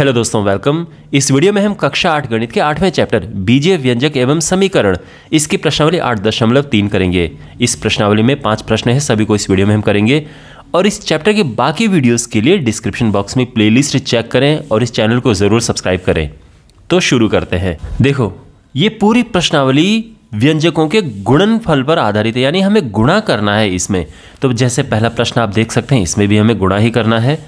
hello दोस्तों welcome इस video में हम कक्षा आठ गणित के आठवें चैप्टर बीजे व्यंजक एवं समीकरण इसकी प्रश्नावली आठ दशमलव तीन करेंगे इस प्रश्नावली में पांच प्रश्न हैं सभी को इस वीडियो में हम करेंगे और इस चैप्टर के बाकी वीडियोस के लिए डिस्क्रिप्शन बॉक्स में प्लेलिस्ट चेक करें और इस चैनल को ज़रूर सब्सक्राइब करें तो शुरू करते हैं देखो ये पूरी प्रश्नावली व्यंजकों के गुणनफल पर आधारित है यानी हमें गुणा करना है इसमें तो जैसे पहला प्रश्न आप देख सकते हैं इसमें भी हमें गुणा ही करना है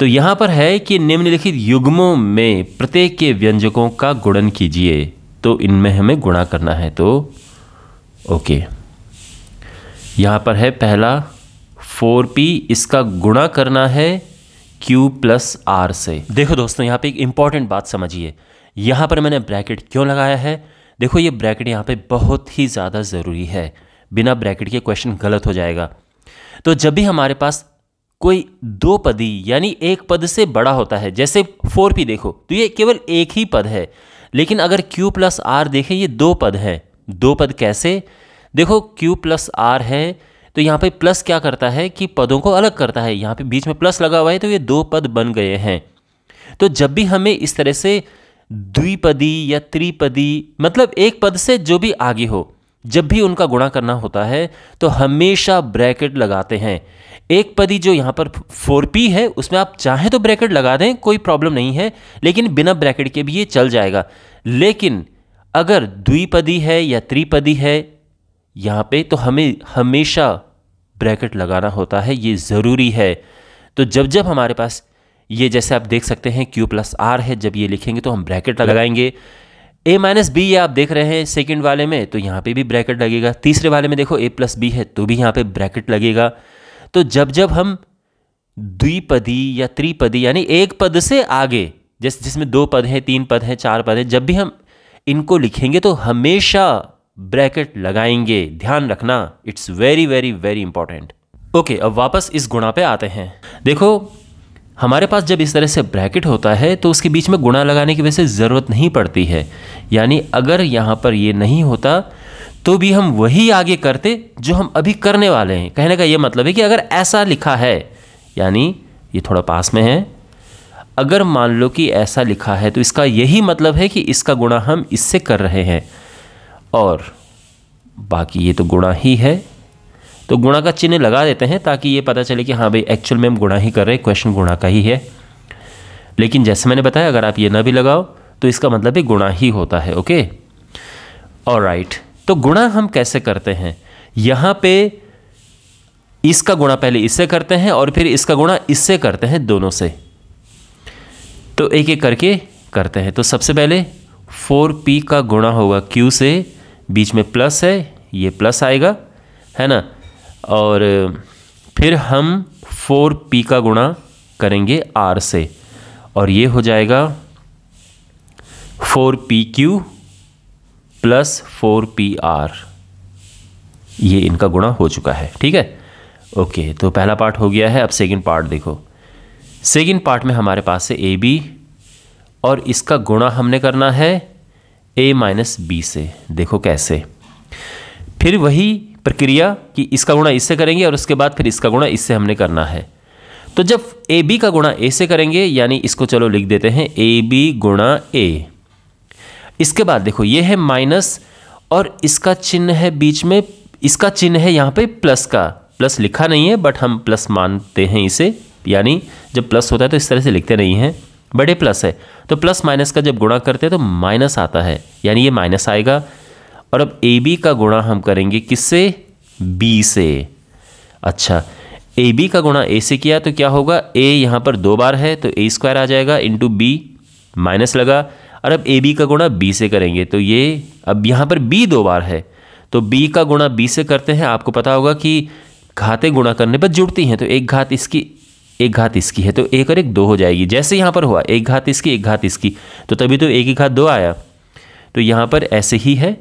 तो यहाँ पर है कि निम्नलिखित युग्मों में प्रत्येक के व्यंजकों का गुणन कीजिए तो इनमें हमें गुणा करना है तो ओके यहाँ पर है पहला फोर पी इसका गुणा करना है Q प्लस आर से देखो दोस्तों यहाँ पे एक इम्पॉर्टेंट बात समझिए यहाँ पर मैंने ब्रैकेट क्यों लगाया है देखो ये ब्रैकेट यहाँ पे बहुत ही ज़्यादा ज़रूरी है बिना ब्रैकेट के क्वेश्चन गलत हो जाएगा तो जब भी हमारे पास कोई दो पदी यानी एक पद से बड़ा होता है जैसे फोर पी देखो तो ये केवल एक ही पद है लेकिन अगर क्यू प्लस आर देखें ये दो पद है दो पद कैसे देखो क्यू प्लस आर है तो यहाँ पे प्लस क्या करता है कि पदों को अलग करता है यहाँ पे बीच में प्लस लगा हुआ है तो ये दो पद बन गए हैं तो जब भी हमें इस तरह से द्विपदी या त्रिपदी मतलब एक पद से जो भी आगे हो जब भी उनका गुणा करना होता है तो हमेशा ब्रैकेट लगाते हैं एक पदी जो यहाँ पर फोर पी है उसमें आप चाहें तो ब्रैकेट लगा दें कोई प्रॉब्लम नहीं है लेकिन बिना ब्रैकेट के भी ये चल जाएगा लेकिन अगर द्विपदी है या त्रिपदी है यहाँ पे तो हमें हमेशा ब्रैकेट लगाना होता है ये ज़रूरी है तो जब जब हमारे पास ये जैसे आप देख सकते हैं क्यू प्लस आर है जब ये लिखेंगे तो हम ब्रैकेट लगाएंगे ए माइनस बी ये आप देख रहे हैं सेकंड वाले में तो यहाँ पे भी ब्रैकेट लगेगा तीसरे वाले में देखो ए प्लस बी है तो भी यहाँ पे ब्रैकेट लगेगा तो जब जब हम द्विपदी या त्रिपदी यानी एक पद से आगे जैसे जिसमें दो पद हैं तीन पद हैं चार पद हैं जब भी हम इनको लिखेंगे तो हमेशा ब्रैकेट लगाएंगे ध्यान रखना it's very very very important okay अब वापस इस गुणा पे आते हैं देखो हमारे पास जब इस तरह से ब्रैकेट होता है तो उसके बीच में गुणा लगाने की वजह से ज़रूरत नहीं पड़ती है यानी अगर यहाँ पर ये नहीं होता तो भी हम वही आगे करते जो हम अभी करने वाले हैं कहने का ये मतलब है कि अगर ऐसा लिखा है यानी ये थोड़ा पास में है अगर मान लो कि ऐसा लिखा है तो इसका यही मतलब है कि इसका गुणा हम इससे कर रहे हैं और बाकी ये तो गुणा ही है तो गुणा का चिन्ह लगा देते हैं ताकि ये पता चले कि हाँ भाई एक्चुअल में हम गुणा ही कर रहे हैं क्वेश्चन गुणा का ही है लेकिन जैसे मैंने बताया अगर आप ये ना भी लगाओ तो इसका मतलब भी गुणा ही होता है ओके और राइट तो गुणा हम कैसे करते हैं यहां पे इसका गुणा पहले इससे करते हैं और फिर इसका गुणा इससे करते हैं दोनों से तो एक एक करके करते हैं तो सबसे पहले फोर पी का गुणा होगा क्यू से बीच में प्लस है ये प्लस आएगा है ना और फिर हम फोर पी का गुणा करेंगे आर से और ये हो जाएगा four P Q plus four P R ये इनका गुणा हो चुका है ठीक है ओके तो पहला पार्ट हो गया है अब सेकेंड पार्ट देखो सेकेंड पार्ट में हमारे पास है ए बी और इसका गुणा हमने करना है ए माइनस बी से देखो कैसे फिर वही प्रक्रिया कि इसका गुणा इससे करेंगे और उसके बाद फिर इसका गुणा इससे हमने करना है तो जब ए बी का गुणा ए से करेंगे यानी इसको चलो लिख देते हैं ए बी गुणा ए इसके बाद देखो ये है माइनस और इसका चिन्ह है बीच में इसका चिन्ह है यहाँ पे प्लस का प्लस लिखा नहीं है बट हम प्लस मानते हैं इसे यानी जब प्लस होता है तो इस तरह से लिखते नहीं हैं बड़े प्लस है तो प्लस माइनस का जब गुणा करते हैं तो माइनस आता है यानी ये माइनस आएगा और अब ए बी का गुणा हम करेंगे किससे बी से अच्छा ए बी का गुणा ए से किया तो क्या होगा ए यहाँ पर दो बार है तो ए स्क्वायर आ जाएगा इंटू बी माइनस लगा और अब ए बी का गुणा बी से करेंगे तो ये अब यहाँ पर बी दो बार है तो बी का गुणा बी से करते हैं आपको पता होगा कि घाते गुणा करने पर जुड़ती हैं तो एक घात इसकी एक घात इसकी है तो एक और एक दो हो जाएगी जैसे यहाँ पर हुआ एक घात इसकी एक घात इसकी तो तभी तो एक ही घात दो आया तो यहाँ पर ऐसे ही है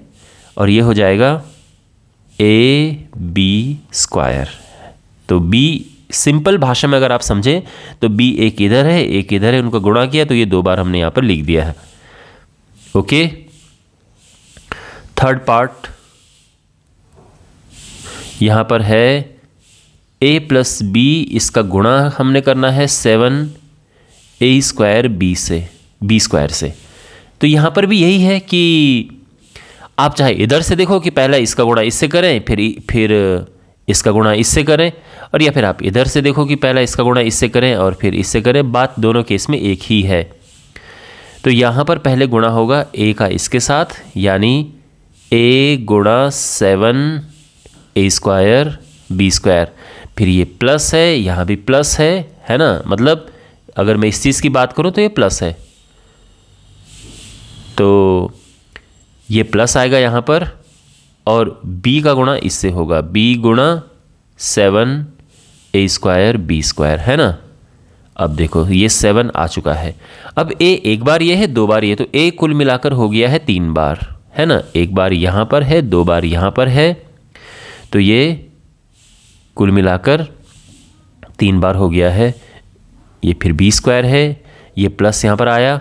और ये हो जाएगा ए बी स्क्वायर तो बी सिंपल भाषा में अगर आप समझें तो बी एक इधर है एक इधर है उनका गुणा किया तो ये दो बार हमने यहाँ पर लिख दिया है ओके थर्ड पार्ट यहाँ पर है ए प्लस बी इसका गुणा हमने करना है सेवन ए स्क्वायर बी से बी स्क्वायर से तो यहाँ पर भी यही है कि आप चाहे इधर से देखो कि पहला इसका गुणा इससे करें फिर फिर इसका गुणा इससे करें और या फिर आप इधर से देखो कि पहला इसका गुणा इससे करें और फिर इससे करें बात दोनों केस में एक ही है तो यहाँ पर पहले गुणा होगा ए का इसके साथ यानी ए गुणा seven A square B square फिर ये प्लस है यहाँ भी प्लस है है ना मतलब अगर मैं इस चीज़ की बात करूँ तो ये प्लस है तो ये प्लस आएगा यहाँ पर और b का गुणा इससे होगा b गुणा seven A square B square है ना अब देखो ये सेवन आ चुका है अब ए एक बार ये है दो बार ये तो ए कुल मिलाकर हो गया है तीन बार है ना एक बार यहाँ पर है दो बार यहाँ पर है तो ये कुल मिलाकर तीन बार हो गया है ये फिर बी स्क्वायर है ये प्लस यहाँ पर आया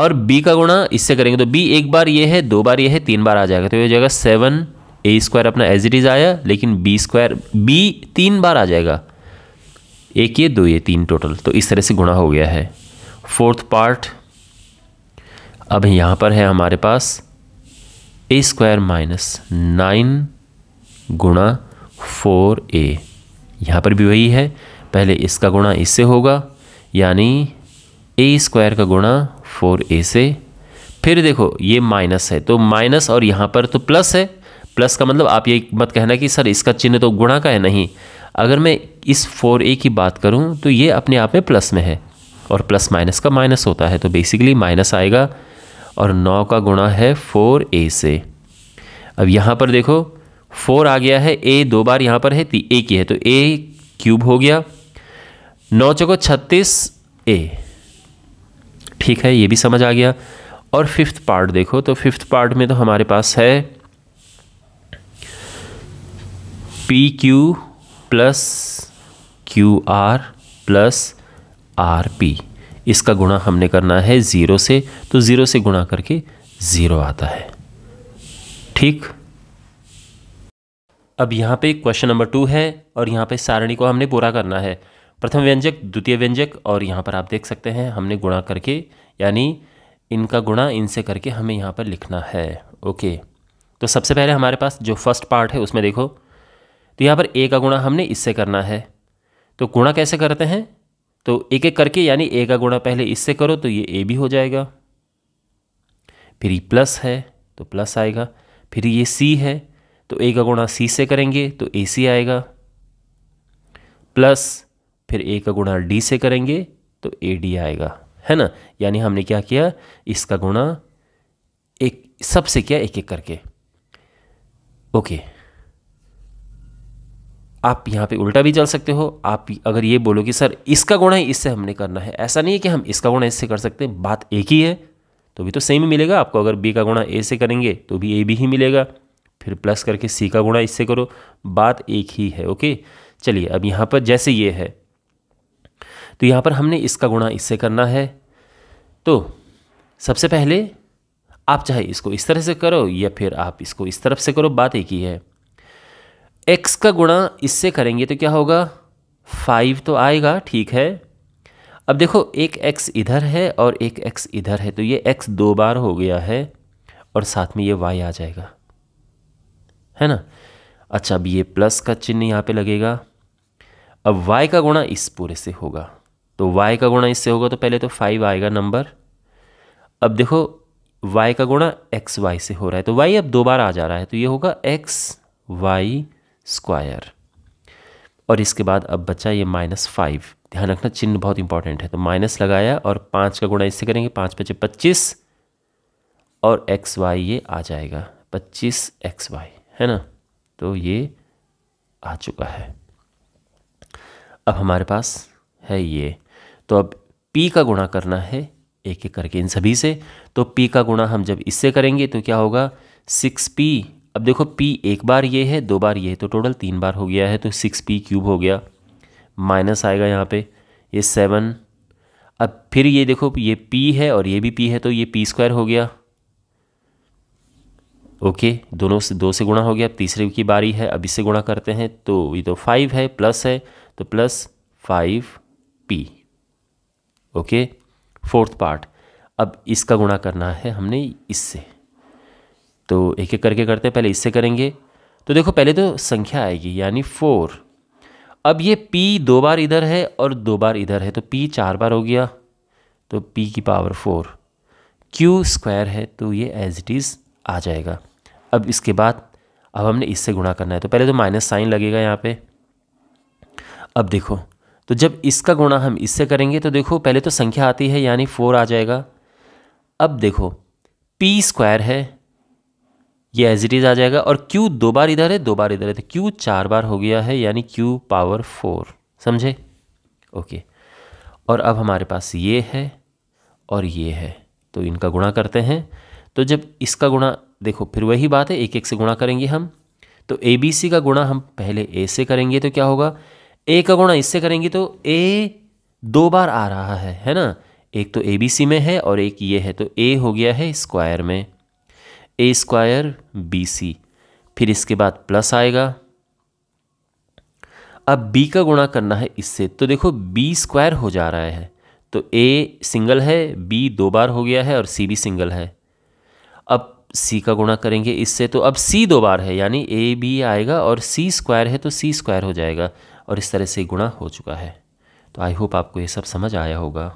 और बी का गुणा इससे करेंगे तो बी एक बार ये है दो बार ये है तीन बार आ जाएगा तो ये जगह सेवन ए स्क्वायर अपना एज इट इज़ आया लेकिन बी स्क्वायर बी तीन बार आ जाएगा एक ये दो ये तीन टोटल तो इस तरह से गुणा हो गया है फोर्थ पार्ट अब यहाँ पर है हमारे पास ए स्क्वायर माइनस नाइन गुणा फोर ए यहाँ पर भी वही है पहले इसका गुणा इससे होगा यानी ए स्क्वायर का गुणा फोर ए से फिर देखो ये माइनस है तो माइनस और यहाँ पर तो प्लस है प्लस का मतलब आप ये मत कहना कि सर इसका चिन्ह तो गुणा का है नहीं अगर मैं इस फोर ए की बात करूँ तो ये अपने आप में प्लस में है और प्लस माइनस का माइनस होता है तो बेसिकली माइनस आएगा और नौ का गुणा है फोर ए से अब यहाँ पर देखो फोर आ गया है ए दो बार यहाँ पर है ए की है तो ए क्यूब हो गया नौ चौको छत्तीस ए ठीक है ये भी समझ आ गया और फिफ्थ पार्ट देखो तो फिफ्थ पार्ट में तो हमारे पास है P Q plus Q R plus R P इसका गुणा हमने करना है ज़ीरो से तो ज़ीरो से गुणा करके ज़ीरो आता है ठीक अब यहाँ पे क्वेश्चन नंबर टू है और यहाँ पे सारणी को हमने पूरा करना है प्रथम व्यंजक द्वितीय व्यंजक और यहाँ पर आप देख सकते हैं हमने गुणा करके यानी इनका गुणा इनसे करके हमें यहाँ पर लिखना है ओके तो सबसे पहले हमारे पास जो फर्स्ट पार्ट है उसमें देखो तो यहाँ पर ए का गुणा हमने इससे करना है तो गुणा कैसे करते हैं तो एक एक करके यानी ए का गुणा पहले इससे करो तो ये ए भी हो जाएगा फिर ये प्लस है तो प्लस आएगा फिर ये सी है तो ए का गुणा सी से करेंगे तो ए सी आएगा प्लस फिर ए का गुणा डी से करेंगे तो ए डी आएगा है ना यानी हमने क्या किया इसका गुणा एक सबसे किया एक एक करके ओके आप यहाँ पे उल्टा भी चल सकते हो आप अगर ये बोलो कि सर इसका गुणा है इससे हमने करना है ऐसा नहीं है कि हम इसका गुणा इससे कर सकते हैं बात एक ही है तो भी तो सेम ही मिलेगा आपको अगर बी का गुणा ए से करेंगे तो भी ए बी ही मिलेगा फिर प्लस करके सी का गुणा इससे करो बात एक ही है ओके चलिए अब यहाँ पर जैसे ये है तो यहाँ पर हमने इसका गुणा इससे करना है तो सबसे पहले आप चाहे इसको इस तरह से करो या फिर आप इसको इस तरफ से करो बात एक ही है एक्स का गुणा इससे करेंगे तो क्या होगा फाइव तो आएगा ठीक है अब देखो एक एक्स इधर है और एक एक्स इधर है तो ये एक्स दो बार हो गया है और साथ में ये वाई आ जाएगा है ना अच्छा अब ये प्लस का चिन्ह यहाँ पे लगेगा अब y का गुणा इस पूरे से होगा तो y का गुणा इससे होगा तो पहले तो फाइव आएगा नंबर अब देखो y का गुणा एक्स वाई से हो रहा है तो y अब दो बार आ जा रहा है तो ये होगा एक्स वाई स्क्वायर और इसके बाद अब बचा ये माइनस फाइव ध्यान रखना चिन्ह बहुत इंपॉर्टेंट है तो माइनस लगाया और पाँच का गुणा इससे करेंगे पाँच पचे पच्चीस और एक्स वाई ये आ जाएगा पच्चीस एक्स वाई है ना तो ये आ चुका है अब हमारे पास है ये तो अब पी का गुणा करना है एक एक करके इन सभी से तो पी का गुणा हम जब इससे करेंगे तो क्या होगा सिक्स पी अब देखो पी एक बार ये है दो बार ये है तो टोटल तीन बार हो गया है तो सिक्स पी क्यूब हो गया माइनस आएगा यहाँ पे ये सेवन अब फिर ये देखो ये p है और ये भी p है तो ये पी स्क्वायर हो गया ओके दोनों से दो से गुणा हो गया अब तीसरे की बारी है अब इससे गुणा करते हैं तो ये तो फाइव है प्लस है तो plus five P okay fourth part अब इसका गुणा करना है हमने इससे तो एक एक करके करते हैं पहले इससे करेंगे तो देखो पहले तो संख्या आएगी यानी फोर अब ये पी दो बार इधर है और दो बार इधर है तो पी चार बार हो गया तो पी की पावर फोर क्यू स्क्वायर है तो ये एज इट इज़ आ जाएगा अब इसके बाद अब हमने इससे गुणा करना है तो पहले तो माइनस साइन लगेगा यहाँ पे अब देखो तो जब इसका गुणा हम इससे करेंगे तो देखो पहले तो संख्या आती है यानी फोर आ जाएगा अब देखो पी स्क्वायर है ये एज इट इज़ आ जाएगा और Q दो बार इधर है दो बार इधर है तो Q चार बार हो गया है यानी Q पावर फोर समझे ओके और अब हमारे पास ये है और ये है तो इनका गुणा करते हैं तो जब इसका गुणा देखो फिर वही बात है एक एक से गुणा करेंगे हम तो ए बी सी का गुणा हम पहले ए से करेंगे तो क्या होगा ए का गुणा इससे करेंगे तो ए दो बार आ रहा है है ना एक तो ए बी सी में है और एक ये है तो ए हो गया है स्क्वायर में ए स्क्वायर बी सी फिर इसके बाद प्लस आएगा अब b का गुणा करना है इससे तो देखो b स्क्वायर हो जा रहा है तो a सिंगल है b दो बार हो गया है और c भी सिंगल है अब c का गुणा करेंगे इससे तो अब c दो बार है यानी a b आएगा और c स्क्वायर है तो c स्क्वायर हो जाएगा और इस तरह से गुणा हो चुका है तो आई होप आपको ये सब समझ आया होगा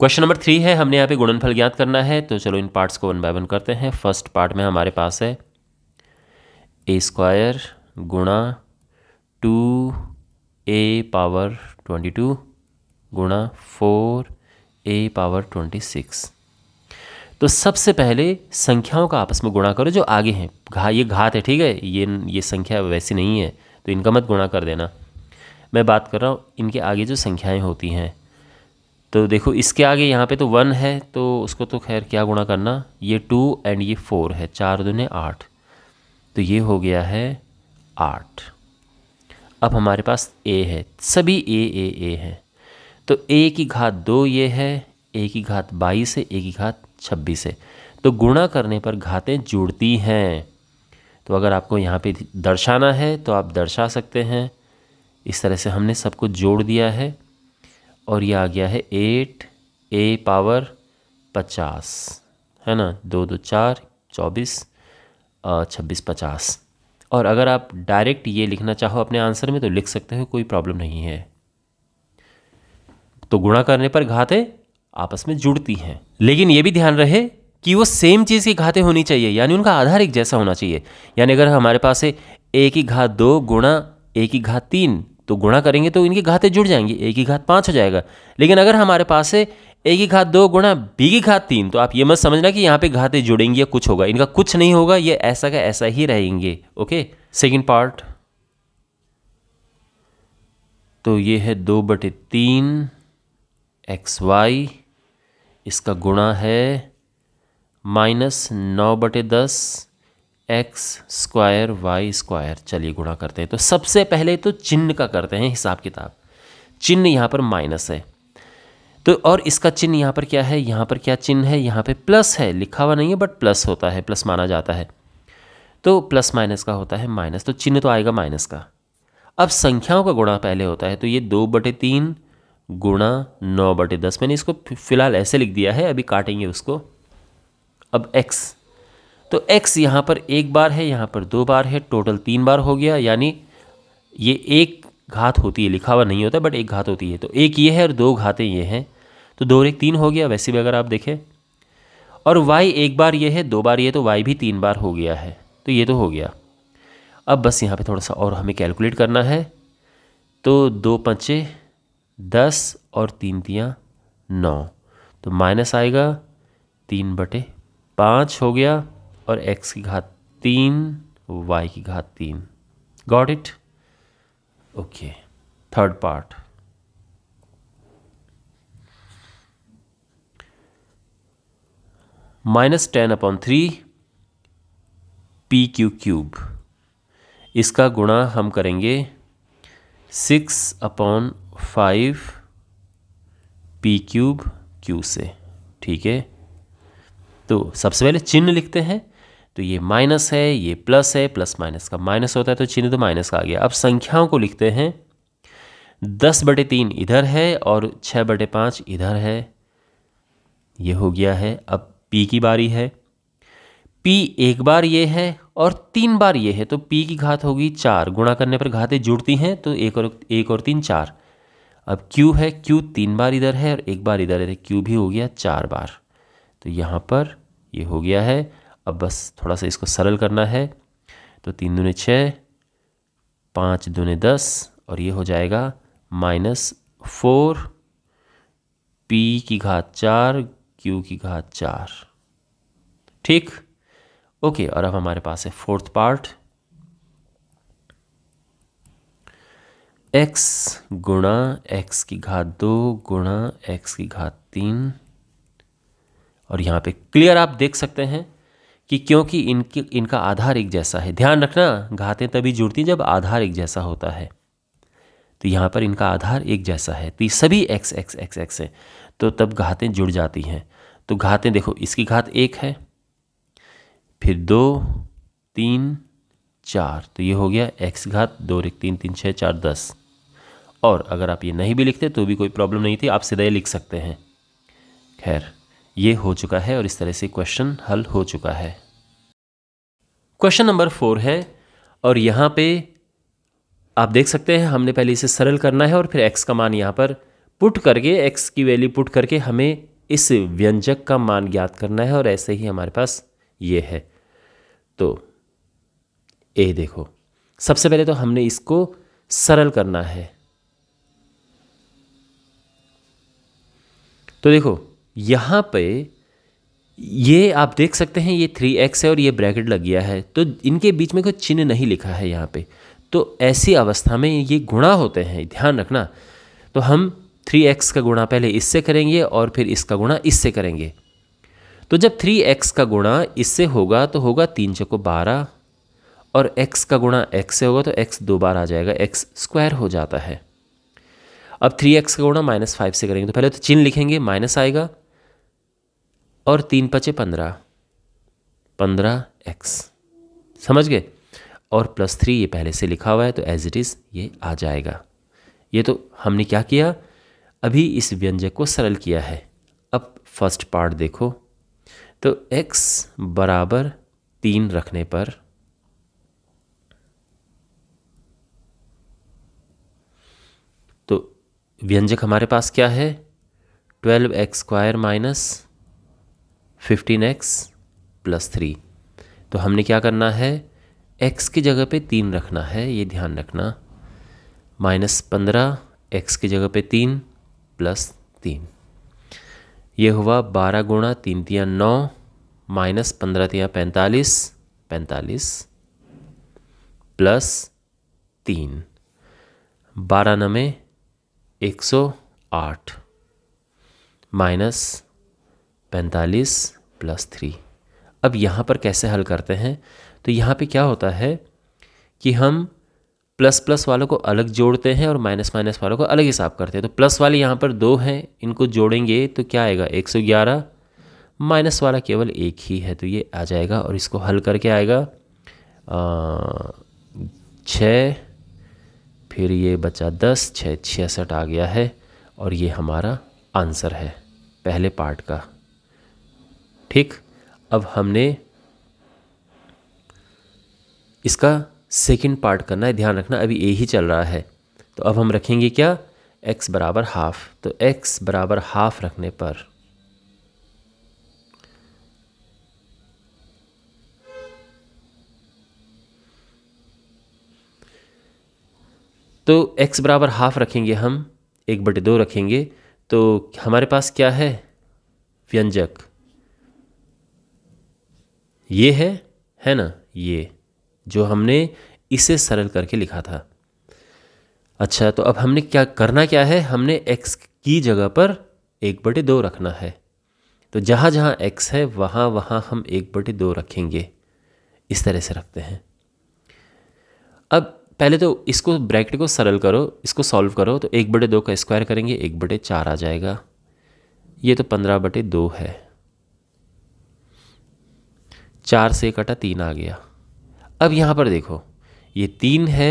क्वेश्चन नंबर थ्री है हमने यहाँ पे गुणनफल ज्ञात करना है तो चलो इन पार्ट्स को वन बाय वन करते हैं फर्स्ट पार्ट में हमारे पास है ए स्क्वायर गुणा two A power twenty two गुणा four A power twenty six तो सबसे पहले संख्याओं का आपस में गुणा करो जो आगे हैं घा ये घात है ठीक है ये ये संख्या वैसी नहीं है तो इनका मत गुणा कर देना मैं बात कर रहा हूँ इनके आगे जो संख्याएं होती हैं तो देखो इसके आगे यहाँ पे तो वन है तो उसको तो खैर क्या गुणा करना ये टू एंड ये फोर है चार ने आठ तो ये हो गया है आठ अब हमारे पास ए है सभी ए ए ए हैं तो ए की घात दो ये है ए की घात बाईस है ए की घात छब्बीस है तो गुणा करने पर घातें जुड़ती हैं तो अगर आपको यहाँ पे दर्शाना है तो आप दर्शा सकते हैं इस तरह से हमने सबको जोड़ दिया है और ये आ गया है एट ए पावर पचास है ना दो दो चार चौबीस छब्बीस पचास और अगर आप डायरेक्ट ये लिखना चाहो अपने आंसर में तो लिख सकते हो कोई प्रॉब्लम नहीं है तो गुणा करने पर घातें आपस में जुड़ती हैं लेकिन ये भी ध्यान रहे कि वो सेम चीज़ की घातें होनी चाहिए यानी उनका आधार एक जैसा होना चाहिए यानी अगर हमारे पास है ए की घात दो गुणा ए की घात तीन तो गुणा करेंगे तो इनकी घातें जुड़ जाएंगी ए की घात पाँच हो जाएगा लेकिन अगर हमारे पास है ए की घात दो गुणा बी की घात तीन तो आप ये मत समझना कि यहाँ पे घातें जुड़ेंगी या कुछ होगा इनका कुछ नहीं होगा ये ऐसा का ऐसा ही रहेंगे ओके सेकेंड पार्ट तो ये है दो बटे तीन एक्स वाई इसका गुणा है माइनस नौ बटे दस एक्स स्क्वायर वाई स्क्वायर चलिए गुणा करते हैं तो सबसे पहले तो चिन्ह का करते हैं हिसाब किताब चिन्ह यहाँ पर माइनस है तो और इसका चिन्ह यहाँ पर क्या है यहाँ पर क्या चिन्ह है यहाँ पे प्लस है लिखा हुआ नहीं है बट प्लस होता है प्लस माना जाता है तो प्लस माइनस का होता है माइनस तो चिन्ह तो आएगा माइनस का अब संख्याओं का गुणा पहले होता है तो ये दो बटे तीन गुणा नौ बटे दस मैंने इसको फिलहाल ऐसे लिख दिया है अभी काटेंगे उसको अब एक्स तो x यहाँ पर एक बार है यहाँ पर दो बार है टोटल तीन बार हो गया यानी ये एक घात होती है लिखा हुआ नहीं होता बट एक घात होती है तो एक ये है और दो घातें ये हैं तो दो एक तीन हो गया वैसे भी अगर आप देखें और y एक बार ये है दो बार ये तो y भी तीन बार हो गया है तो ये तो हो गया अब बस यहाँ पे थोड़ा सा और हमें कैलकुलेट करना है तो दो पंचे दस और तीन तियाँ नौ तो माइनस आएगा तीन बटे पाँच हो गया और x की घात तीन y की घात तीन got it okay third part minus ten upon three P Q cube इसका गुणा हम करेंगे six upon five P cube Q से ठीक है तो सबसे पहले चिन्ह लिखते हैं तो ये माइनस है ये प्लस है प्लस माइनस का माइनस होता है तो चिन्ह तो माइनस का आ गया अब संख्याओं को लिखते हैं दस बटे तीन इधर है और छः बटे पाँच इधर है ये हो गया है अब पी की बारी है पी एक बार ये है और तीन बार ये है तो पी की घात होगी चार गुणा करने पर घातें जुड़ती हैं तो एक और एक और तीन चार अब क्यू है क्यू तीन बार इधर है और एक बार इधर है क्यू तो भी हो गया चार बार तो यहाँ पर ये हो गया है अब बस थोड़ा सा इसको सरल करना है तो तीन दूने छः पाँच दूने दस और ये हो जाएगा माइनस फोर पी की घात चार क्यू की घात चार ठीक ओके और अब हमारे पास है फोर्थ पार्ट एक्स गुणा एक्स की घात दो गुणा एक्स की घात तीन और यहाँ पे क्लियर आप देख सकते हैं कि क्योंकि इनकी इनका आधार एक जैसा है ध्यान रखना घातें तभी जुड़ती जब आधार एक जैसा होता है तो यहाँ पर इनका आधार एक जैसा है तो ये सभी एक्स एक्स एक्स एक्स है तो तब घातें जुड़ जाती हैं तो घातें देखो इसकी घात एक है फिर दो तीन चार तो ये हो गया एक्स घात दो एक तीन तीन छः चार दस और अगर आप ये नहीं भी लिखते तो भी कोई प्रॉब्लम नहीं थी आप सीधा लिख सकते हैं खैर ये हो चुका है और इस तरह से क्वेश्चन हल हो चुका है क्वेश्चन नंबर फोर है और यहाँ पे आप देख सकते हैं हमने पहले इसे सरल करना है और फिर एक्स का मान यहाँ पर पुट करके एक्स की वैल्यू पुट करके हमें इस व्यंजक का मान ज्ञात करना है और ऐसे ही हमारे पास ये है तो ए देखो सबसे पहले तो हमने इसको सरल करना है तो देखो यहाँ पे ये आप देख सकते हैं ये थ्री एक्स है और ये ब्रैकेट लग गया है तो इनके बीच में कोई चिन्ह नहीं लिखा है यहाँ पे तो ऐसी अवस्था में ये गुणा होते हैं ध्यान रखना तो हम थ्री एक्स का गुणा पहले इससे करेंगे और फिर इसका गुणा इससे करेंगे तो जब थ्री एक्स का गुणा इससे होगा तो होगा तीन चको बारह और एक्स का गुणा एक्स से होगा तो एक्स दो बार आ जाएगा एक्स स्क्वायर हो जाता है अब थ्री एक्स का गुणा माइनस फाइव से करेंगे तो पहले तो चिन्ह लिखेंगे माइनस आएगा और तीन पचे पंद्रह पंद्रह एक्स समझ गए और प्लस थ्री ये पहले से लिखा हुआ है तो एज इट इज़ ये आ जाएगा ये तो हमने क्या किया अभी इस व्यंजक को सरल किया है अब फर्स्ट पार्ट देखो तो x बराबर तीन रखने पर तो व्यंजक हमारे पास क्या है twelve X square minus fifteen X plus three तो हमने क्या करना है एक्स की जगह पे तीन रखना है ये ध्यान रखना माइनस पंद्रह एक्स की जगह पे तीन प्लस तीन ये हुआ बारह गुणा तीन तिया नौ माइनस पंद्रह तिया पैंतालीस पैंतालीस प्लस तीन बारह नमे एक सौ आठ माइनस पैंतालीस प्लस थ्री अब यहाँ पर कैसे हल करते हैं तो यहाँ पे क्या होता है कि हम प्लस प्लस वालों को अलग जोड़ते हैं और माइनस माइनस वालों को अलग हिसाब करते हैं तो प्लस वाले यहाँ पर दो हैं इनको जोड़ेंगे तो क्या आएगा एक सौ ग्यारह माइनस वाला केवल एक ही है तो ये आ जाएगा और इसको हल करके आएगा छः फिर ये बचा दस छः छियासठ आ गया है और ये हमारा आंसर है पहले पार्ट का ठीक अब हमने इसका सेकंड पार्ट करना है ध्यान रखना अभी ए ही चल रहा है तो अब हम रखेंगे क्या x बराबर हाफ तो x बराबर हाफ रखने पर तो x बराबर हाफ रखेंगे हम एक बटे दो रखेंगे तो हमारे पास क्या है व्यंजक ये है है ना ये जो हमने इसे सरल करके लिखा था अच्छा तो अब हमने क्या करना क्या है हमने एक्स की जगह पर एक बटे दो रखना है तो जहाँ जहाँ एक्स है वहाँ वहाँ हम एक बटे दो रखेंगे इस तरह से रखते हैं अब पहले तो इसको ब्रैकेट को सरल करो इसको सॉल्व करो तो एक बटे दो का स्क्वायर करेंगे एक बटे चार आ जाएगा ये तो पंद्रह बटे दो है चार से कटा तीन आ गया अब यहाँ पर देखो ये तीन है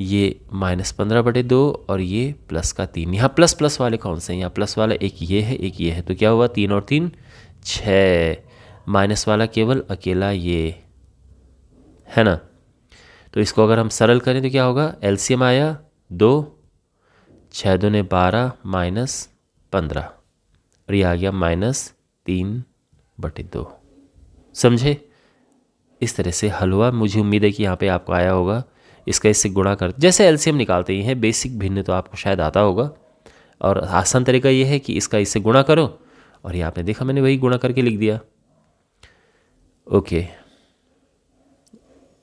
ये माइनस पंद्रह बटे दो और ये प्लस का तीन यहाँ प्लस प्लस वाले कौन से हैं यहाँ प्लस वाला एक ये है एक ये है तो क्या हुआ तीन और तीन छः माइनस वाला केवल अकेला ये है ना तो इसको अगर हम सरल करें तो क्या होगा एलसीएम आया दो छः दो ने बारह माइनस पंद्रह और ये आ गया माइनस तीन बटे दो समझे इस तरह से हलवा मुझे उम्मीद है कि यहाँ पे आपको आया होगा इसका इससे गुणा कर जैसे एलसीएम निकालते ही हैं बेसिक भिन्न तो आपको शायद आता होगा और आसान तरीका यह है कि इसका इससे गुणा करो और ये आपने देखा मैंने वही गुणा करके लिख दिया ओके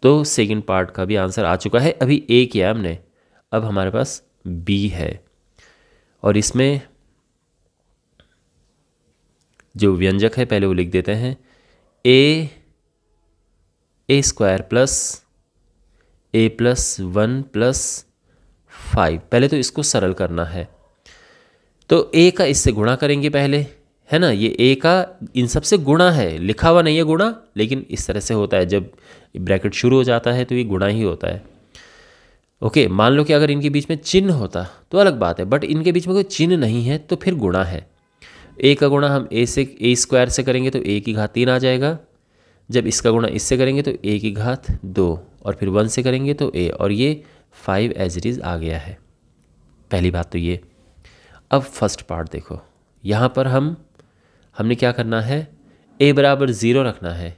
तो सेकंड पार्ट का भी आंसर आ चुका है अभी ए किया हमने अब हमारे पास बी है और इसमें जो व्यंजक है पहले वो लिख देते हैं A A square plus A plus one plus five पहले तो इसको सरल करना है तो ए का इससे गुणा करेंगे पहले है ना ये ए का इन सब से गुणा है लिखा हुआ नहीं है गुणा लेकिन इस तरह से होता है जब ब्रैकेट शुरू हो जाता है तो ये गुणा ही होता है ओके मान लो कि अगर इनके बीच में चिन्ह होता तो अलग बात है बट इनके बीच में कोई चिन्ह नहीं है तो फिर गुणा है ए का गुणा हम ए से ए स्क्वायर से करेंगे तो ए की घात तीन आ जाएगा जब इसका गुणा इससे करेंगे तो ए की घात दो और फिर वन से करेंगे तो ए और ये फाइव एज इट इज़ आ गया है पहली बात तो ये अब फर्स्ट पार्ट देखो यहाँ पर हम हमने क्या करना है ए बराबर ज़ीरो रखना है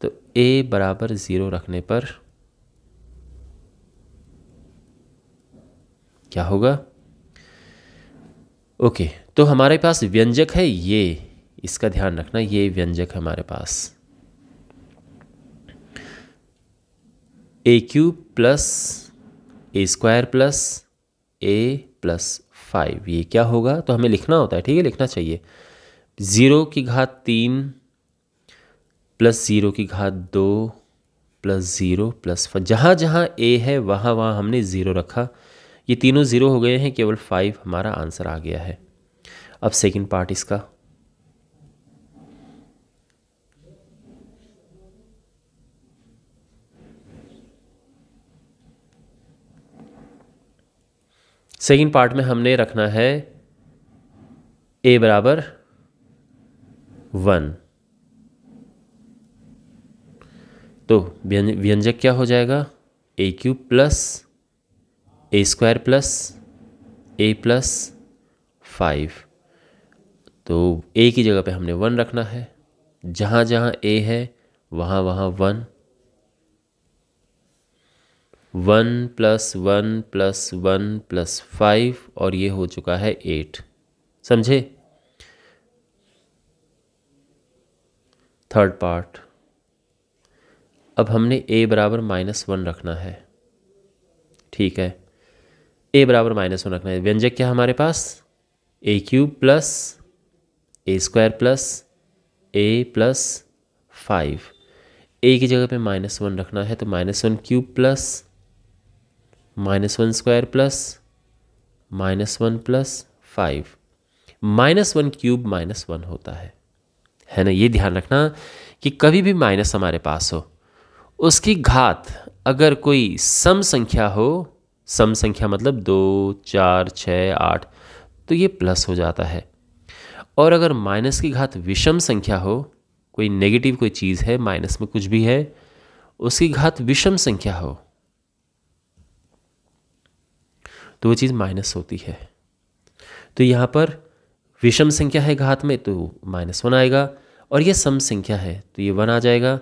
तो ए बराबर ज़ीरो रखने पर क्या होगा ओके तो हमारे पास व्यंजक है ये इसका ध्यान रखना ये व्यंजक है हमारे पास A Q plus A square plus A plus five ये क्या होगा तो हमें लिखना होता है ठीक है लिखना चाहिए ज़ीरो की घात तीन प्लस ज़ीरो की घात दो प्लस ज़ीरो प्लस फाइव जहाँ जहाँ ए है वहाँ वहाँ हमने ज़ीरो रखा ये तीनों ज़ीरो हो गए हैं केवल फाइव हमारा आंसर आ गया है अब सेकंड पार्ट इसका सेकंड पार्ट में हमने रखना है ए बराबर वन तो व्यंजक क्या हो जाएगा A cube plus A square plus A plus five तो ए की जगह पे हमने वन रखना है जहाँ जहाँ ए है वहाँ वहाँ one one plus one plus one plus five और ये हो चुका है एट समझे थर्ड पार्ट अब हमने ए बराबर माइनस वन रखना है ठीक है ए बराबर माइनस वन रखना है व्यंजक क्या हमारे पास A cube plus A square plus A plus five A की जगह पे माइनस वन रखना है तो minus one cube plus minus one square plus minus one plus five minus one cube minus one होता है है ना ये ध्यान रखना कि कभी भी माइनस हमारे पास हो उसकी घात अगर कोई सम संख्या हो सम संख्या मतलब दो चार छः आठ तो ये प्लस हो जाता है और अगर माइनस की घात विषम संख्या हो कोई नेगेटिव कोई चीज़ है माइनस में कुछ भी है उसकी घात विषम संख्या हो तो वो चीज़ माइनस होती है तो यहाँ पर विषम संख्या है घात में तो माइनस वन आएगा और ये सम संख्या है तो ये वन आ जाएगा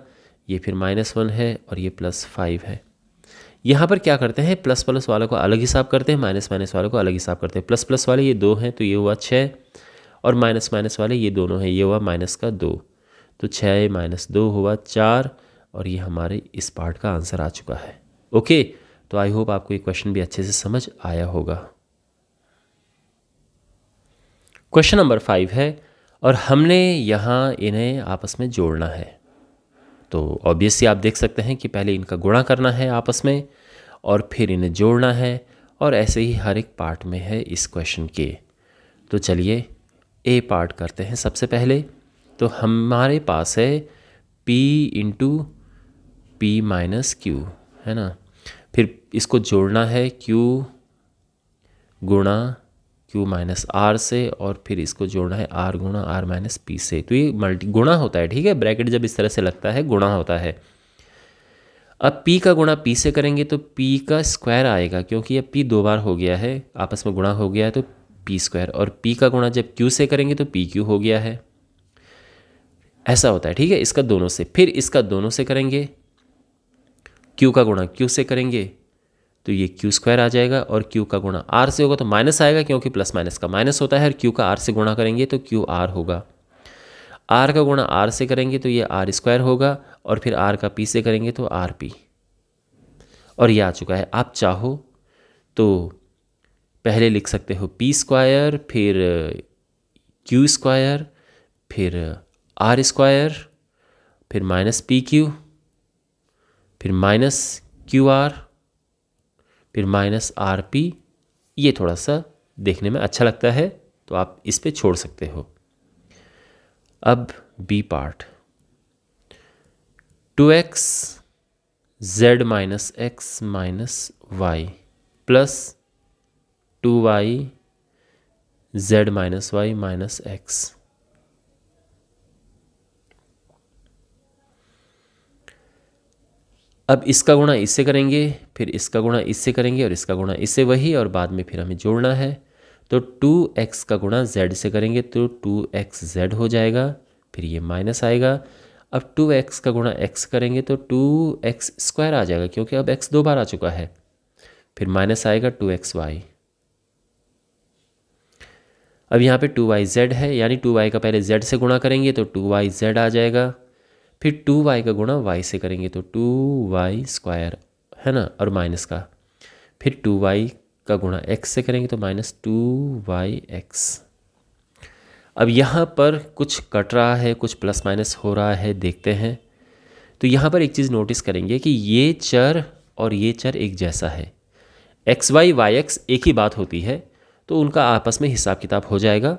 ये फिर माइनस वन है और ये प्लस फाइव है यहाँ पर क्या करते हैं प्लस प्लस वालों को अलग हिसाब करते हैं माइनस माइनस वालों को अलग हिसाब करते हैं प्लस प्लस वाले ये दो हैं तो ये हुआ छः और माइनस माइनस वाले ये दोनों हैं ये हुआ माइनस का दो तो छः माइनस दो हुआ चार और ये हमारे इस पार्ट का आंसर आ चुका है ओके तो आई होप आपको ये क्वेश्चन भी अच्छे से समझ आया होगा क्वेश्चन नंबर फाइव है और हमने यहाँ इन्हें आपस में जोड़ना है तो ऑब्वियसली आप देख सकते हैं कि पहले इनका गुणा करना है आपस में और फिर इन्हें जोड़ना है और ऐसे ही हर एक पार्ट में है इस क्वेश्चन के तो चलिए ए पार्ट करते हैं सबसे पहले तो हमारे पास है P into P minus Q है ना फिर इसको जोड़ना है क्यू गुणा क्यू माइनस आर से और फिर इसको जोड़ना है आर गुणा आर माइनस पी से तो ये मल्टी गुणा होता है ठीक है ब्रैकेट जब इस तरह से लगता है गुणा होता है अब पी का गुणा पी से करेंगे तो पी का स्क्वायर आएगा क्योंकि अब पी दो बार हो गया है आपस में गुणा हो गया है तो पी स्क्वायर और पी का गुणा जब क्यू से करेंगे तो पी क्यू हो गया है ऐसा होता है ठीक है इसका दोनों से फिर इसका दोनों से करेंगे क्यू का गुणा क्यू से करेंगे तो ये क्यू स्क्वायर आ जाएगा और क्यू का गुणा आर से होगा तो माइनस आएगा क्योंकि प्लस माइनस का माइनस होता है और क्यू का आर से गुणा करेंगे तो क्यू आर होगा आर का गुणा आर से करेंगे तो ये आर स्क्वायर होगा और फिर आर का पी से करेंगे तो आर पी और ये आ चुका है आप चाहो तो पहले लिख सकते हो पी स्क्वायर फिर क्यू स्क्वायर फिर आर स्क्वायर फिर माइनस पी क्यू फिर माइनस क्यू आर फिर माइनस आर पी ये थोड़ा सा देखने में अच्छा लगता है तो आप इस पर छोड़ सकते हो अब B part two X Z minus X minus Y plus two Y Z minus Y minus X अब इसका गुणा इससे करेंगे फिर इसका गुणा इससे करेंगे और इसका गुणा इससे वही और बाद में फिर हमें जोड़ना है तो टू एक्स का गुणा जेड से करेंगे तो टू एक्स जेड हो जाएगा फिर ये माइनस आएगा अब टू एक्स का गुणा एक्स करेंगे तो टू एक्स स्क्वायर आ जाएगा क्योंकि अब एक्स दो बार आ चुका है फिर माइनस आएगा टू एक्स वाई अब यहाँ पे टू वाई जेड है यानी टू वाई का पहले जेड से गुणा करेंगे तो टू वाई जेड आ जाएगा फिर टू वाई का गुणा वाई से करेंगे तो टू वाई स्क्वायर है ना और माइनस का फिर टू वाई का गुणा एक्स से करेंगे तो माइनस टू वाई एक्स अब यहाँ पर कुछ कट रहा है कुछ प्लस माइनस हो रहा है देखते हैं तो यहाँ पर एक चीज़ नोटिस करेंगे कि ये चर और ये चर एक जैसा है एक्स वाई वाई एक्स एक ही बात होती है तो उनका आपस में हिसाब किताब हो जाएगा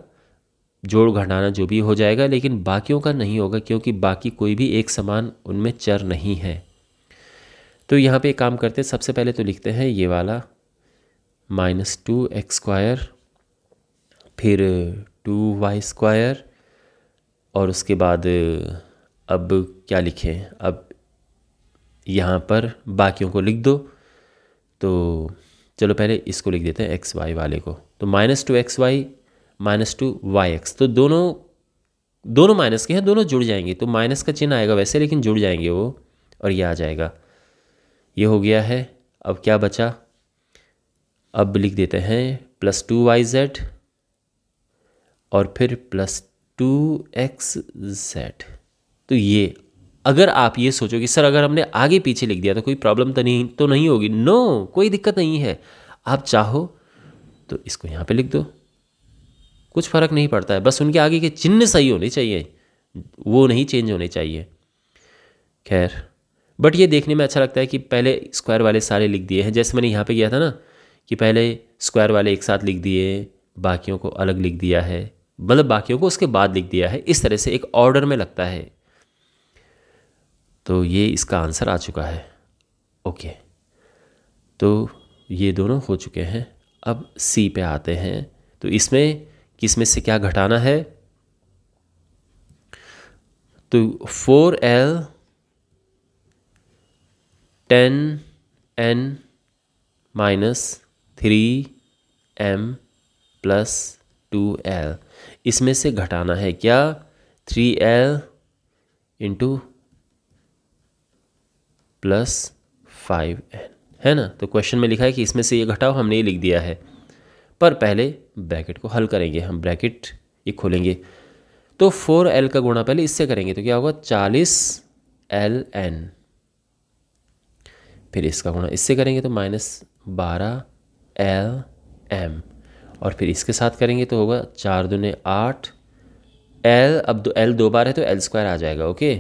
जोड़ घटाना जो भी हो जाएगा लेकिन बाकियों का नहीं होगा क्योंकि बाकी कोई भी एक समान उनमें चर नहीं है तो यहाँ पे काम करते हैं सबसे पहले तो लिखते हैं ये वाला माइनस टू एक्स स्क्वायर फिर टू वाई स्क्वायर और उसके बाद अब क्या लिखें अब यहाँ पर बाकियों को लिख दो तो चलो पहले इसको लिख देते हैं एक्स वाई वाले को तो minus two X Y minus two Y X तो दोनों दोनों माइनस के हैं दोनों जुड़ जाएंगे तो माइनस का चिन्ह आएगा वैसे लेकिन जुड़ जाएंगे वो और ये आ जाएगा ये हो गया है अब क्या बचा अब लिख देते हैं प्लस टू वाई जेड और फिर प्लस टू एक्स जेड तो ये अगर आप ये सोचो कि सर अगर हमने आगे पीछे लिख दिया तो कोई प्रॉब्लम तो नहीं तो नहीं होगी नो no, कोई दिक्कत नहीं है आप चाहो तो इसको यहाँ पे लिख दो कुछ फ़र्क नहीं पड़ता है बस उनके आगे के चिन्ह सही होने चाहिए वो नहीं चेंज होने चाहिए खैर बट ये देखने में अच्छा लगता है कि पहले स्क्वायर वाले सारे लिख दिए हैं जैसे मैंने यहाँ पे किया था ना कि पहले स्क्वायर वाले एक साथ लिख दिए बाकियों को अलग लिख दिया है मतलब बाकियों को उसके बाद लिख दिया है इस तरह से एक ऑर्डर में लगता है तो ये इसका आंसर आ चुका है ओके तो ये दोनों हो चुके हैं अब सी पे आते हैं तो इसमें किस में से क्या घटाना है तो four L ten N minus three M plus two L इसमें से घटाना है क्या three L into plus five N है ना तो क्वेश्चन में लिखा है कि इसमें से ये घटाओ हमने ये लिख दिया है पर पहले ब्रैकेट को हल करेंगे हम ब्रैकेट ये खोलेंगे तो फोर एल का गुणा पहले इससे करेंगे तो क्या होगा चालीस एल एन फिर इसका गुणा इससे करेंगे तो माइनस बारह एल एम और फिर इसके साथ करेंगे तो होगा चार दुने आठ एल अब दो एल दो बार है तो एल स्क्वायर आ जाएगा ओके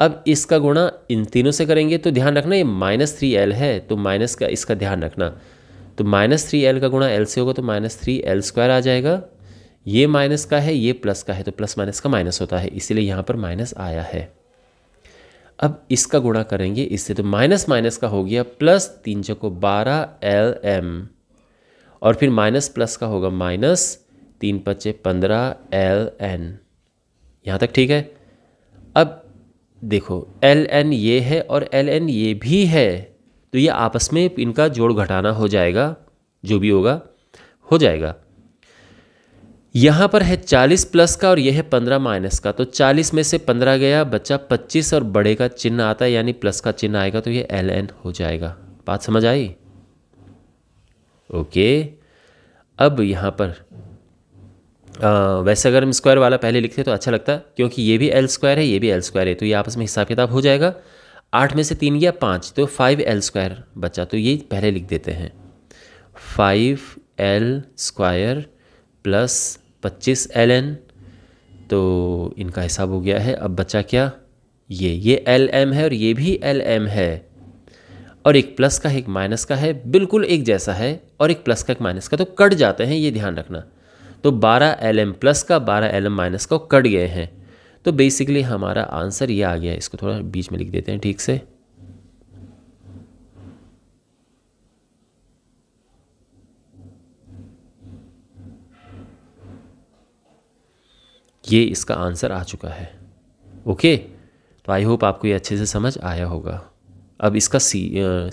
अब इसका गुणा इन तीनों से करेंगे तो ध्यान रखना ये माइनस थ्री एल है तो माइनस का इसका ध्यान रखना तो माइनस थ्री एल का गुणा एल से होगा तो माइनस थ्री एल स्क्वायर आ जाएगा ये माइनस का है ये प्लस का है तो प्लस माइनस का माइनस होता है इसीलिए यहाँ पर माइनस आया है अब इसका गुणा करेंगे इससे तो माइनस माइनस का हो गया प्लस तीन चको बारह एल एम और फिर माइनस प्लस का होगा माइनस तीन पच्चे पंद्रह एल एन यहाँ तक ठीक है अब देखो एल एन ये है और एल एन ये भी है तो ये आपस में इनका जोड़ घटाना हो जाएगा जो भी होगा हो जाएगा यहाँ पर है चालीस प्लस का और यह है पंद्रह माइनस का तो चालीस में से पंद्रह गया बच्चा पच्चीस और बड़े का चिन्ह आता है यानी प्लस का चिन्ह आएगा तो ये एल एन हो जाएगा बात समझ आई ओके अब यहाँ पर वैसे अगर हम स्क्वायर वाला पहले लिखते तो अच्छा लगता क्योंकि ये भी एल स्क्वायर है ये भी एल स्क्वायर है तो ये आपस में हिसाब किताब हो जाएगा आठ में से तीन गया पाँच तो फाइव एल स्क्वायर बचा तो ये पहले लिख देते हैं फाइव एल स्क्वायर प्लस पच्चीस एल एन तो इनका हिसाब हो गया है अब बचा क्या ये ये एल एम है और ये भी एल एम है और एक प्लस का है एक माइनस का है बिल्कुल एक जैसा है और एक प्लस का एक माइनस का तो कट जाते हैं ये ध्यान रखना तो 12 एल एम प्लस का 12 एल एम माइनस का कट गए हैं तो बेसिकली हमारा आंसर ये आ गया इसको थोड़ा बीच में लिख देते हैं ठीक से ये इसका आंसर आ चुका है ओके तो आई होप आपको ये अच्छे से समझ आया होगा अब इसका सी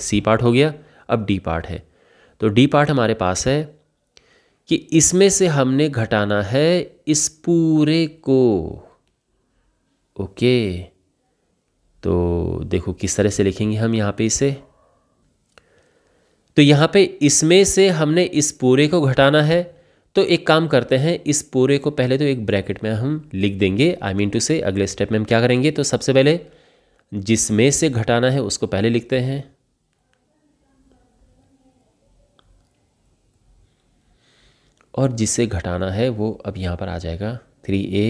सी पार्ट हो गया अब डी पार्ट है तो डी पार्ट हमारे पास है कि इसमें से हमने घटाना है इस पूरे को ओके तो देखो किस तरह से लिखेंगे हम यहाँ पे इसे तो यहाँ पे इसमें से हमने इस पूरे को घटाना है तो एक काम करते हैं इस पूरे को पहले तो एक ब्रैकेट में हम लिख देंगे आई मीन टू से अगले स्टेप में हम क्या करेंगे तो सबसे पहले जिसमें से घटाना है उसको पहले लिखते हैं और जिसे घटाना है वो अब यहाँ पर आ जाएगा three A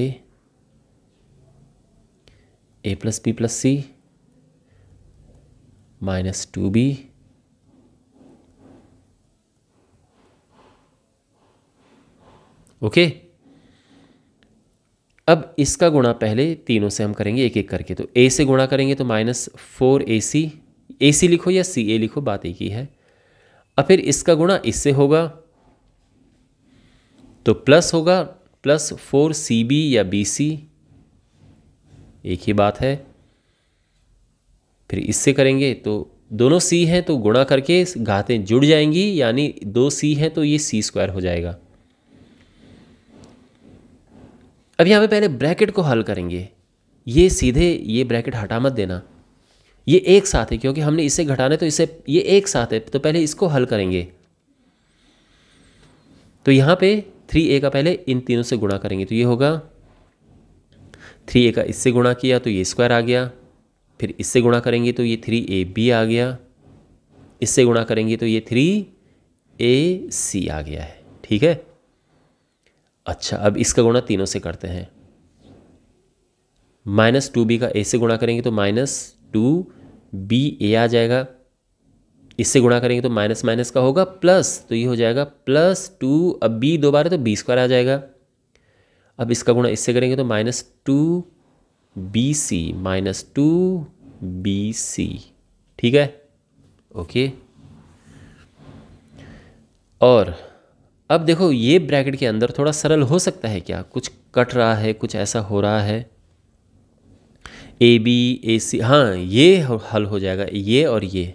A plus B plus C minus two B okay अब इसका गुणा पहले तीनों से हम करेंगे एक एक करके तो ए से गुणा करेंगे तो माइनस फोर ए सी ए सी लिखो या सी ए लिखो बात एक ही है अब फिर इसका गुणा इससे होगा तो प्लस होगा प्लस फोर सी बी या बी सी एक ही बात है फिर इससे करेंगे तो दोनों सी हैं तो गुणा करके घातें जुड़ जाएंगी यानी दो सी हैं तो ये सी स्क्वायर हो जाएगा अब यहाँ पे पहले ब्रैकेट को हल करेंगे ये सीधे ये ब्रैकेट हटा मत देना ये एक साथ है क्योंकि हमने इसे घटाने तो इसे ये एक साथ है तो पहले इसको हल करेंगे तो यहाँ पे थ्री ए का पहले इन तीनों से गुणा करेंगे तो ये होगा थ्री ए का इससे गुणा किया तो ये स्क्वायर आ गया फिर इससे गुणा करेंगे तो ये थ्री ए बी आ गया इससे गुणा करेंगे तो ये थ्री ए सी आ गया है ठीक है अच्छा अब इसका गुणा तीनों से करते हैं माइनस टू बी का ए से गुणा करेंगे तो माइनस टू बी ए आ जाएगा इससे गुणा करेंगे तो माइनस माइनस का होगा प्लस तो ये हो जाएगा प्लस टू अब बी दो बार है तो बी स्क्वायर आ जाएगा अब इसका गुणा इससे करेंगे तो minus two B C minus two B C ठीक है ओके और अब देखो ये ब्रैकेट के अंदर थोड़ा सरल हो सकता है क्या कुछ कट रहा है कुछ ऐसा हो रहा है ए बी ए सी हाँ ये हल हो जाएगा ये और ये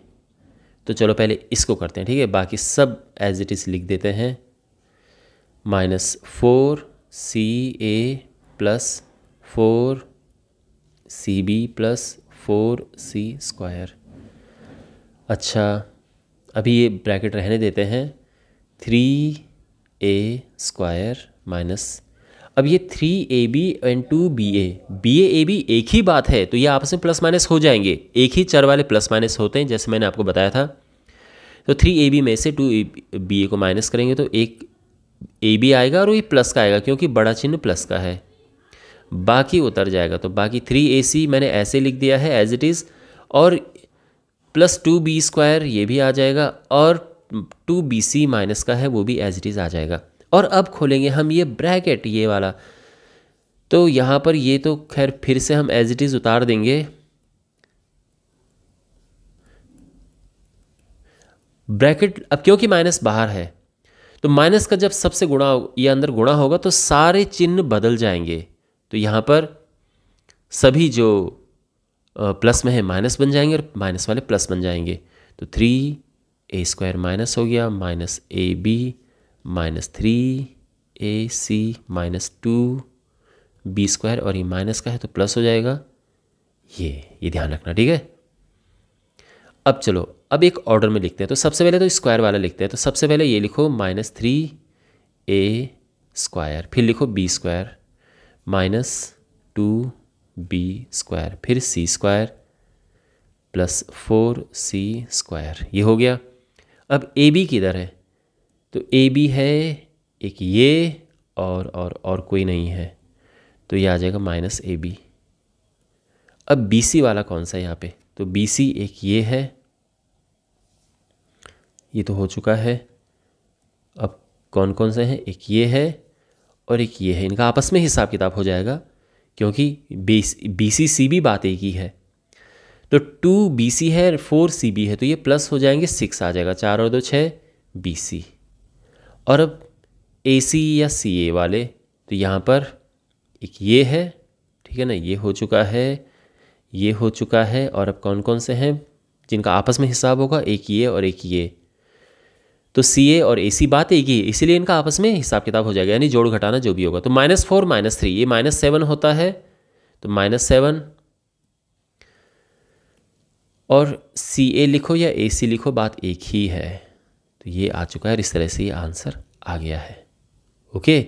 तो चलो पहले इसको करते हैं ठीक है बाकी सब एज इट इज़ लिख देते हैं minus four C A plus four C B plus four C square अच्छा अभी ये ब्रैकेट रहने देते हैं थ्री ए स्क्वायर माइनस अब ये three A B and two B A B A A B एक ही बात है तो ये आपस में प्लस माइनस हो जाएंगे एक ही चर वाले प्लस माइनस होते हैं जैसे मैंने आपको बताया था तो थ्री ए बी में से टू बी ए को माइनस करेंगे तो एक ए बी आएगा और ये प्लस का आएगा क्योंकि बड़ा चिन्ह प्लस का है बाकी उतर जाएगा तो बाकी थ्री ए सी मैंने ऐसे लिख दिया है एज इट इज़ और प्लस टू बी स्क्वायर ये भी आ जाएगा और टू बी सी माइनस का है वो भी एज इट इज़ आ जाएगा और अब खोलेंगे हम ये ब्रैकेट ये वाला तो यहाँ पर ये तो खैर फिर से हम एज इट इज़ उतार देंगे ब्रैकेट अब क्योंकि माइनस बाहर है तो माइनस का जब सबसे गुणा या अंदर गुणा होगा तो सारे चिन्ह बदल जाएंगे तो यहाँ पर सभी जो प्लस में है माइनस बन जाएंगे और माइनस वाले प्लस बन जाएंगे तो थ्री ए स्क्वायर माइनस हो गया minus A B minus three A C minus two B square और ये माइनस का है तो प्लस हो जाएगा ये ये ध्यान रखना ठीक है अब चलो अब एक ऑर्डर में लिखते हैं तो सबसे पहले तो स्क्वायर वाला लिखते हैं तो सबसे पहले ये लिखो माइनस थ्री ए स्क्वायर फिर लिखो B square minus two B square फिर C square plus four C square ये हो गया अब ए बी किधर है तो ए बी है एक ये और और और कोई नहीं है तो ये आ जाएगा माइनस ए बी अब बी सी वाला कौन सा है यहाँ पे तो बी सी एक ये है ये तो हो चुका है अब कौन कौन से हैं एक ये है और एक ये है इनका आपस में हिसाब किताब हो जाएगा क्योंकि बी सी सी भी बात एक ही है तो टू बी सी है फोर सी बी है तो ये प्लस हो जाएंगे सिक्स आ जाएगा चार और दो छः बी सी और अब ए सी या सी ए वाले तो यहाँ पर एक ये है ठीक है ना ये हो चुका है ये हो चुका है और अब कौन कौन से हैं जिनका आपस में हिसाब होगा एक ये और एक ये तो सी ए और ए सी बात एक ही इसीलिए इनका आपस में हिसाब किताब हो जाएगा यानी जोड़ घटाना जो भी होगा तो माइनस फोर माइनस थ्री ये माइनस सेवन होता है तो माइनस सेवन और सी ए लिखो या ए सी लिखो बात एक ही है तो ये आ चुका है और इस तरह से ये आंसर आ गया है ओके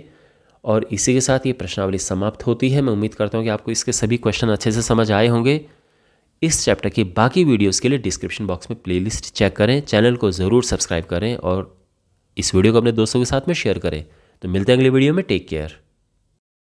और इसी के साथ ये प्रश्नावली समाप्त होती है मैं उम्मीद करता हूँ कि आपको इसके सभी क्वेश्चन अच्छे से समझ आए होंगे इस चैप्टर के बाकी वीडियोस के लिए डिस्क्रिप्शन बॉक्स में प्लेलिस्ट चेक करें चैनल को ज़रूर सब्सक्राइब करें और इस वीडियो को अपने दोस्तों के साथ में शेयर करें तो मिलते हैं अगले वीडियो में टेक केयर